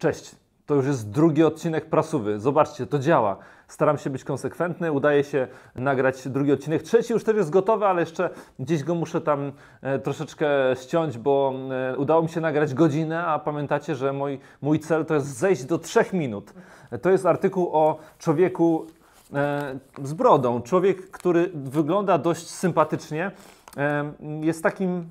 Cześć. To już jest drugi odcinek prasowy. Zobaczcie, to działa. Staram się być konsekwentny, udaje się nagrać drugi odcinek. Trzeci już też jest gotowy, ale jeszcze gdzieś go muszę tam e, troszeczkę ściąć, bo e, udało mi się nagrać godzinę, a pamiętacie, że mój, mój cel to jest zejść do trzech minut. To jest artykuł o człowieku e, z brodą. Człowiek, który wygląda dość sympatycznie, jest takim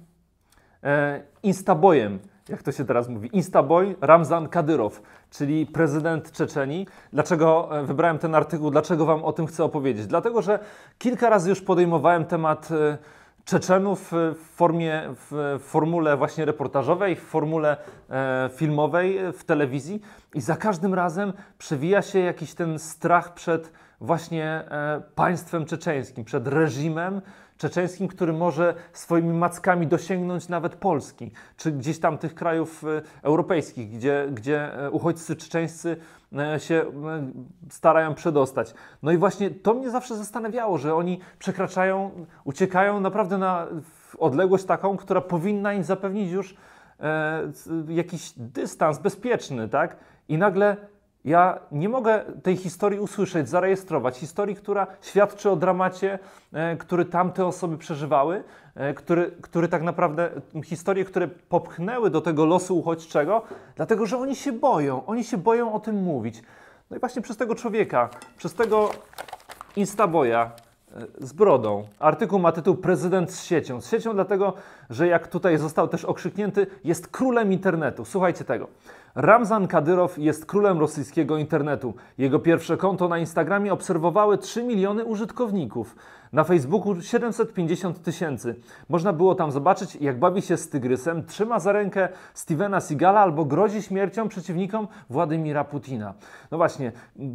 instabojem jak to się teraz mówi, Instaboy Ramzan Kadyrow, czyli prezydent Czeczeni. Dlaczego e, wybrałem ten artykuł, dlaczego Wam o tym chcę opowiedzieć? Dlatego, że kilka razy już podejmowałem temat e, Czeczenów e, w formie, w formule właśnie reportażowej, w formule filmowej, w telewizji. I za każdym razem przewija się jakiś ten strach przed właśnie e, państwem czeczeńskim, przed reżimem czeczeńskim, który może swoimi mackami dosięgnąć nawet Polski, czy gdzieś tam tych krajów e, europejskich, gdzie, gdzie e, uchodźcy czeczeńscy się starają przedostać. No i właśnie to mnie zawsze zastanawiało, że oni przekraczają, uciekają naprawdę na odległość taką, która powinna im zapewnić już E, jakiś dystans bezpieczny, tak? I nagle ja nie mogę tej historii usłyszeć, zarejestrować. Historii, która świadczy o dramacie, e, który tamte osoby przeżywały, e, który, który tak naprawdę, historie, które popchnęły do tego losu uchodźczego, dlatego że oni się boją, oni się boją o tym mówić. No i właśnie przez tego człowieka, przez tego instaboja, E, z brodą. Artykuł ma tytuł Prezydent z siecią. Z siecią dlatego, że jak tutaj został też okrzyknięty, jest królem internetu. Słuchajcie tego. Ramzan Kadyrow jest królem rosyjskiego internetu. Jego pierwsze konto na Instagramie obserwowały 3 miliony użytkowników. Na Facebooku 750 tysięcy. Można było tam zobaczyć, jak bawi się z tygrysem, trzyma za rękę Stevena Sigala albo grozi śmiercią przeciwnikom Władimira Putina. No właśnie,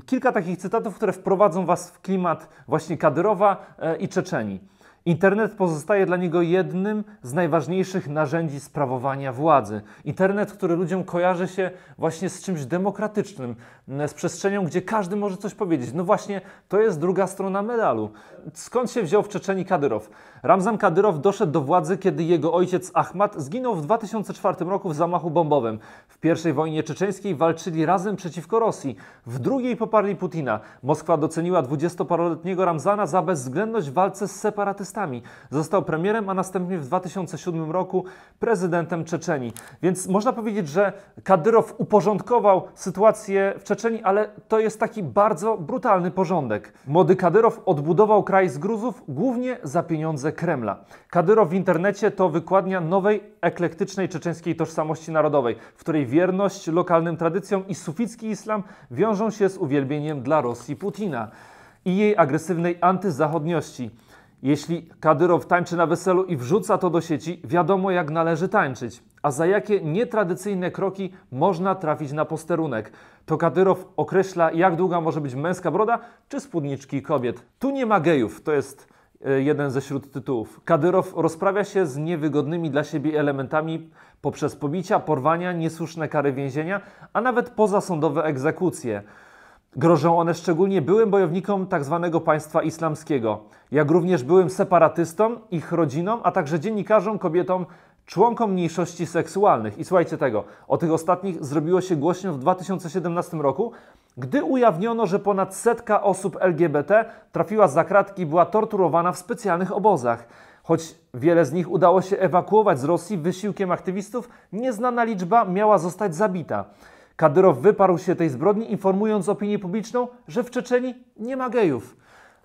kilka takich cytatów, które wprowadzą Was w klimat właśnie Kadyrowa e, i Czeczeni. Internet pozostaje dla niego jednym z najważniejszych narzędzi sprawowania władzy. Internet, który ludziom kojarzy się właśnie z czymś demokratycznym, z przestrzenią, gdzie każdy może coś powiedzieć. No właśnie, to jest druga strona medalu. Skąd się wziął w Czeczeniu Kadyrow? Ramzan Kadyrow doszedł do władzy, kiedy jego ojciec Ahmad zginął w 2004 roku w zamachu bombowym. W pierwszej wojnie czeczeńskiej walczyli razem przeciwko Rosji. W drugiej poparli Putina. Moskwa doceniła 20-paroletniego Ramzana za bezwzględność w walce z separatystami. Został premierem, a następnie w 2007 roku prezydentem Czeczenii. Więc można powiedzieć, że Kadyrow uporządkował sytuację w Czeczenii, ale to jest taki bardzo brutalny porządek. Młody Kadyrow odbudował kraj z Gruzów głównie za pieniądze Kremla. Kadyrow w internecie to wykładnia nowej, eklektycznej czeczeńskiej tożsamości narodowej, w której wierność lokalnym tradycjom i suficki islam wiążą się z uwielbieniem dla Rosji Putina i jej agresywnej antyzachodniości. Jeśli Kadyrow tańczy na weselu i wrzuca to do sieci, wiadomo jak należy tańczyć, a za jakie nietradycyjne kroki można trafić na posterunek. To Kadyrow określa, jak długa może być męska broda czy spódniczki kobiet. Tu nie ma gejów, to jest e, jeden ze śród tytułów. Kadyrow rozprawia się z niewygodnymi dla siebie elementami poprzez pobicia, porwania, niesłuszne kary więzienia, a nawet pozasądowe egzekucje. Grożą one szczególnie byłym bojownikom tzw. Tak państwa islamskiego, jak również byłym separatystom, ich rodzinom, a także dziennikarzom, kobietom, członkom mniejszości seksualnych. I słuchajcie tego, o tych ostatnich zrobiło się głośno w 2017 roku, gdy ujawniono, że ponad setka osób LGBT trafiła za kratki i była torturowana w specjalnych obozach. Choć wiele z nich udało się ewakuować z Rosji wysiłkiem aktywistów, nieznana liczba miała zostać zabita. Kadyrow wyparł się tej zbrodni, informując opinię publiczną, że w Czeczeniu nie ma gejów.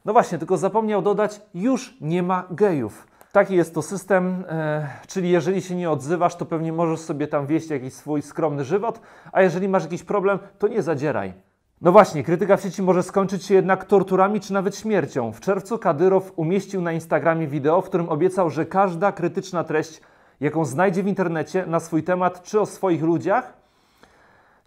No właśnie, tylko zapomniał dodać, już nie ma gejów. Taki jest to system, e, czyli jeżeli się nie odzywasz, to pewnie możesz sobie tam wieść jakiś swój skromny żywot, a jeżeli masz jakiś problem, to nie zadzieraj. No właśnie, krytyka w sieci może skończyć się jednak torturami czy nawet śmiercią. W czerwcu Kadyrow umieścił na Instagramie wideo, w którym obiecał, że każda krytyczna treść, jaką znajdzie w internecie na swój temat czy o swoich ludziach,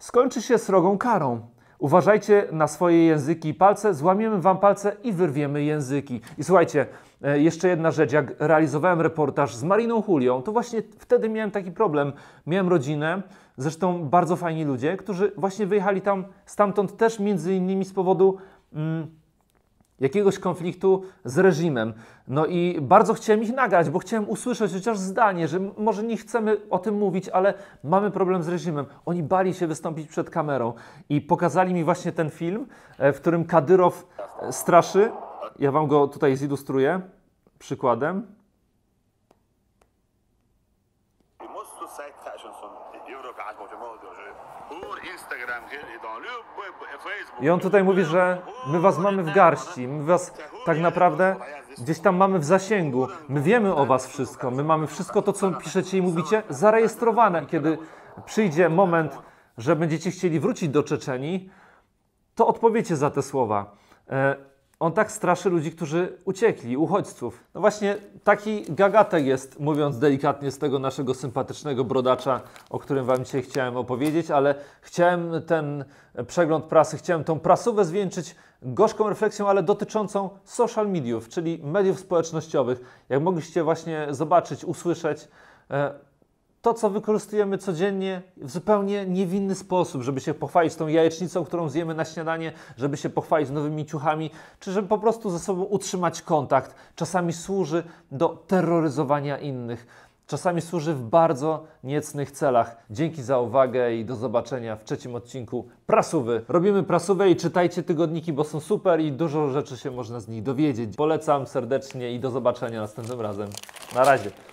skończy się srogą karą. Uważajcie na swoje języki i palce, złamiemy wam palce i wyrwiemy języki. I słuchajcie, e, jeszcze jedna rzecz, jak realizowałem reportaż z Mariną Julią, to właśnie wtedy miałem taki problem. Miałem rodzinę, zresztą bardzo fajni ludzie, którzy właśnie wyjechali tam stamtąd też między innymi z powodu... Mm, jakiegoś konfliktu z reżimem. No i bardzo chciałem ich nagrać, bo chciałem usłyszeć chociaż zdanie, że może nie chcemy o tym mówić, ale mamy problem z reżimem. Oni bali się wystąpić przed kamerą i pokazali mi właśnie ten film, e, w którym Kadyrow e, straszy. Ja wam go tutaj zilustruję przykładem. I on tutaj mówi, że my was mamy w garści, my was tak naprawdę gdzieś tam mamy w zasięgu, my wiemy o was wszystko, my mamy wszystko to, co piszecie i mówicie, zarejestrowane. kiedy przyjdzie moment, że będziecie chcieli wrócić do Czeczenii, to odpowiecie za te słowa. E, on tak straszy ludzi, którzy uciekli, uchodźców. No właśnie taki gagatek jest, mówiąc delikatnie, z tego naszego sympatycznego brodacza, o którym Wam dzisiaj chciałem opowiedzieć, ale chciałem ten przegląd prasy, chciałem tą prasówę zwieńczyć gorzką refleksją, ale dotyczącą social mediów, czyli mediów społecznościowych. Jak mogliście właśnie zobaczyć, usłyszeć, e, to, co wykorzystujemy codziennie w zupełnie niewinny sposób, żeby się pochwalić tą jajecznicą, którą zjemy na śniadanie, żeby się pochwalić nowymi ciuchami, czy żeby po prostu ze sobą utrzymać kontakt, czasami służy do terroryzowania innych. Czasami służy w bardzo niecnych celach. Dzięki za uwagę i do zobaczenia w trzecim odcinku Prasuwy. Robimy Prasuwę i czytajcie tygodniki, bo są super i dużo rzeczy się można z nich dowiedzieć. Polecam serdecznie i do zobaczenia następnym razem. Na razie.